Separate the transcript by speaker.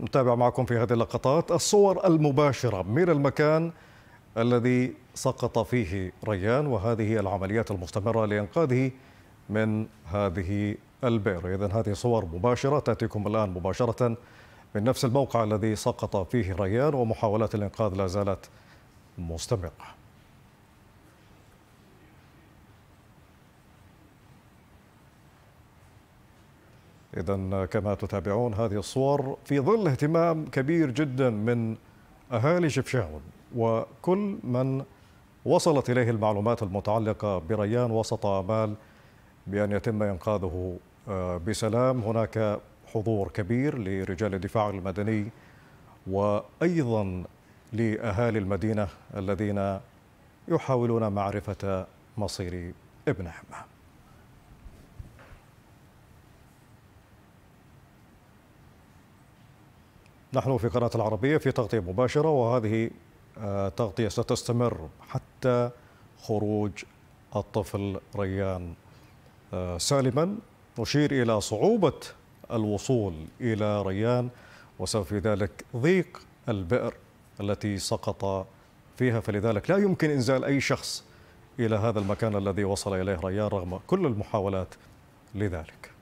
Speaker 1: نتابع معكم في هذه اللقطات الصور المباشرة من المكان الذي سقط فيه ريان وهذه العمليات المستمرة لإنقاذه من هذه البئر إذا هذه صور مباشرة تأتيكم الآن مباشرة من نفس الموقع الذي سقط فيه ريان ومحاولات الإنقاذ لا زالت مستمرة إذا كما تتابعون هذه الصور في ظل اهتمام كبير جدا من أهالي شفشاون وكل من وصلت إليه المعلومات المتعلقة بريان وسط آمال بأن يتم إنقاذه آه، بسلام هناك حضور كبير لرجال الدفاع المدني وأيضا لأهالي المدينة الذين يحاولون معرفة مصير ابنهم نحن في قناة العربية في تغطية مباشرة وهذه آه، تغطية ستستمر حتى خروج الطفل ريان آه، سالما نشير إلى صعوبة الوصول إلى ريان وسبب في ذلك ضيق البئر التي سقط فيها فلذلك لا يمكن إنزال أي شخص إلى هذا المكان الذي وصل إليه ريان رغم كل المحاولات لذلك